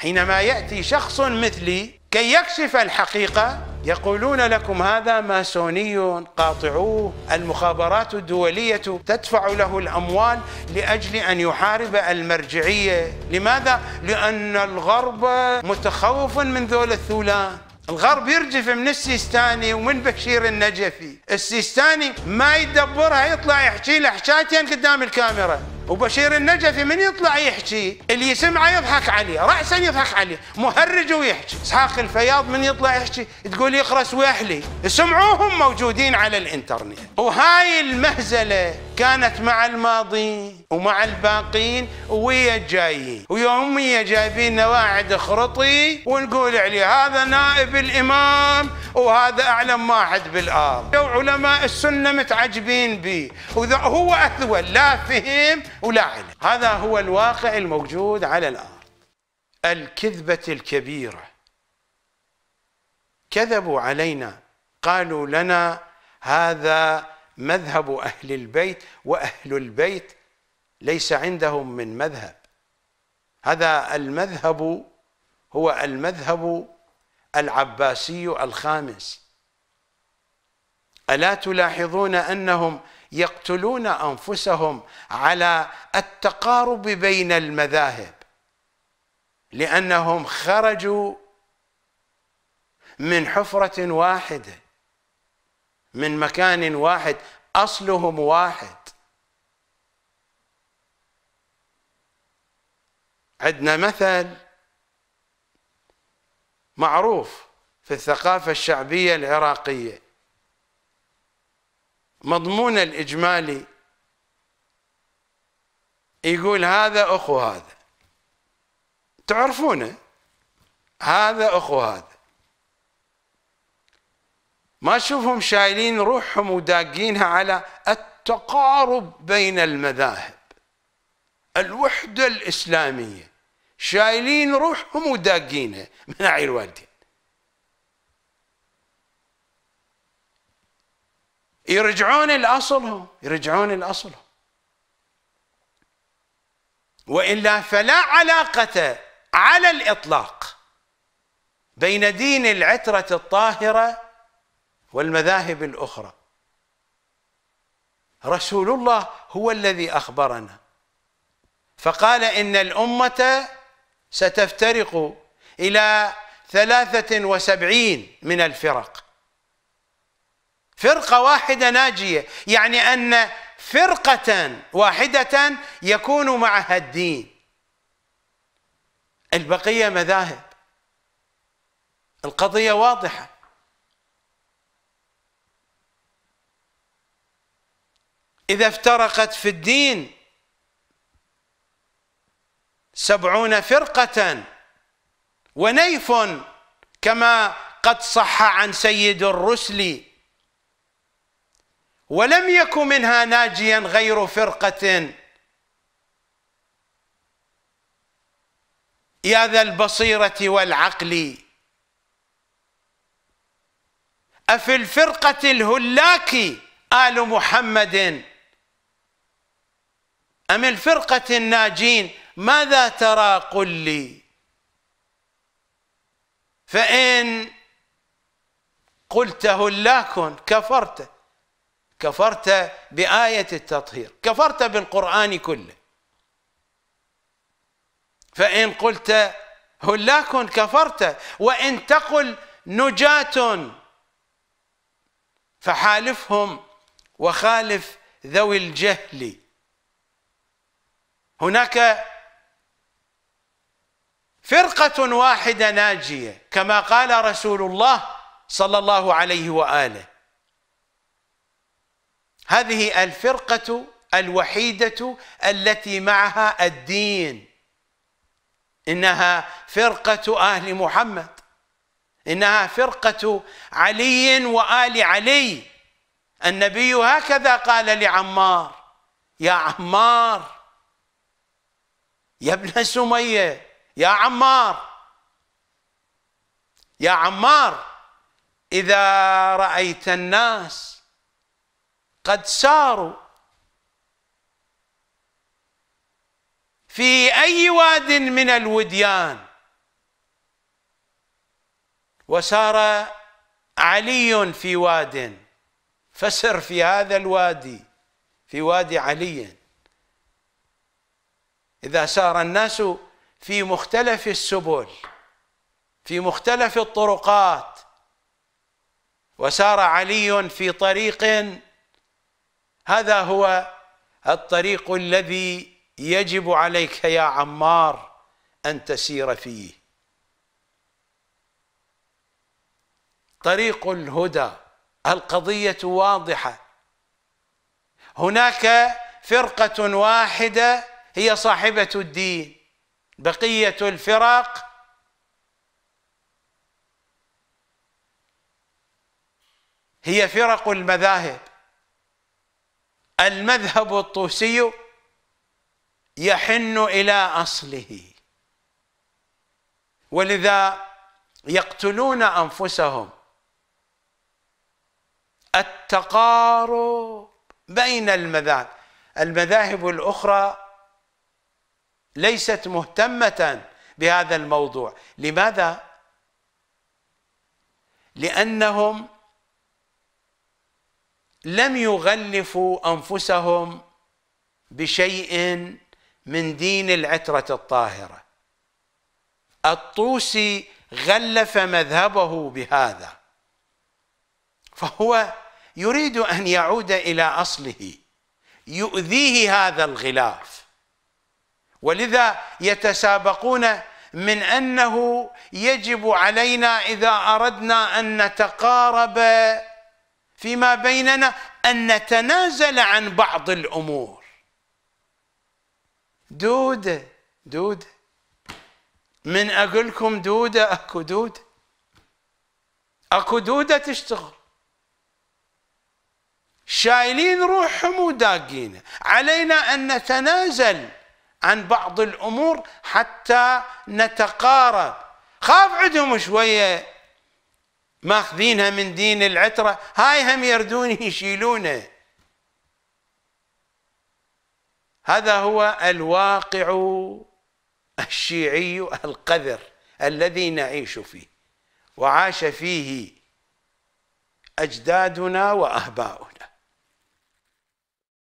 حينما يأتي شخص مثلي كي يكشف الحقيقة يقولون لكم هذا ماسوني قاطعوه المخابرات الدولية تدفع له الأموال لأجل أن يحارب المرجعية لماذا؟ لأن الغرب متخوف من ذول الثولان الغرب يرجف من السيستاني ومن بشير النجفي السيستاني ما يدبرها يطلع يحكي له حكايتين قدام الكاميرا وبشير النجفي من يطلع يحكي اللي يسمعه يضحك عليه رأسا يضحك عليه مهرج ويحكي اسحاق الفياض من يطلع يحكي تقول يخرس ويحلي سمعوهم موجودين على الانترنت وهاي المهزله كانت مع الماضي ومع الباقين ويا الجايين ويوميا جايبين نواعد خرطي ونقول عليه هذا نائب الامام وهذا اعلم واحد بالارض علماء السنه متعجبين به هو اثول لا فهم ولا علم هذا هو الواقع الموجود على الارض الكذبه الكبيره كذبوا علينا قالوا لنا هذا مذهب أهل البيت وأهل البيت ليس عندهم من مذهب هذا المذهب هو المذهب العباسي الخامس ألا تلاحظون أنهم يقتلون أنفسهم على التقارب بين المذاهب لأنهم خرجوا من حفرة واحدة من مكان واحد اصلهم واحد عندنا مثل معروف في الثقافه الشعبيه العراقيه مضمون الاجمالي يقول هذا اخو هذا تعرفونه هذا اخو هذا ما أشوفهم شايلين روحهم وداقينها على التقارب بين المذاهب الوحدة الإسلامية شايلين روحهم وداقينها من أعي الوالدين يرجعون لأصلهم يرجعون لأصلهم وإلا فلا علاقة على الإطلاق بين دين العترة الطاهرة والمذاهب الاخرى رسول الله هو الذي اخبرنا فقال ان الامه ستفترق الى ثلاثه وسبعين من الفرق فرقه واحده ناجيه يعني ان فرقه واحده يكون معها الدين البقيه مذاهب القضيه واضحه إذا افترقت في الدين سبعون فرقة ونيف كما قد صح عن سيد الرسل ولم يك منها ناجيا غير فرقة يا ذا البصيرة والعقل أفي الفرقة الهلاك آل محمد أم الفرقة الناجين ماذا ترى قل لي فإن قلته هلاك كفرت كفرت بآية التطهير كفرت بالقرآن كله فإن قلت هلاك كفرت وإن تقل نجاة فحالفهم وخالف ذوي الجهل هناك فرقة واحدة ناجية كما قال رسول الله صلى الله عليه وآله هذه الفرقة الوحيدة التي معها الدين إنها فرقة أهل محمد إنها فرقة علي وآل علي النبي هكذا قال لعمار يا عمار يا ابن سمية يا عمار يا عمار إذا رأيت الناس قد ساروا في أي واد من الوديان وسار علي في واد فسر في هذا الوادي في وادي علي إذا سار الناس في مختلف السبل في مختلف الطرقات وسار علي في طريق هذا هو الطريق الذي يجب عليك يا عمار أن تسير فيه طريق الهدى القضية واضحة هناك فرقة واحدة هي صاحبة الدين بقية الفرق هي فرق المذاهب المذهب الطوسي يحن إلى أصله ولذا يقتلون أنفسهم التقارب بين المذاهب المذاهب الأخرى ليست مهتمة بهذا الموضوع لماذا؟ لأنهم لم يغلفوا أنفسهم بشيء من دين العترة الطاهرة الطوسي غلف مذهبه بهذا فهو يريد أن يعود إلى أصله يؤذيه هذا الغلاف ولذا يتسابقون من انه يجب علينا اذا اردنا ان نتقارب فيما بيننا ان نتنازل عن بعض الامور دوده دوده من اقول لكم دوده اكو دوده اكو دوده تشتغل شايلين روحهم وداقين علينا ان نتنازل عن بعض الامور حتى نتقارب خاف عندهم شويه ماخذينها من دين العتره هاي هم يردون يشيلونه هذا هو الواقع الشيعي القذر الذي نعيش فيه وعاش فيه اجدادنا وأهباؤنا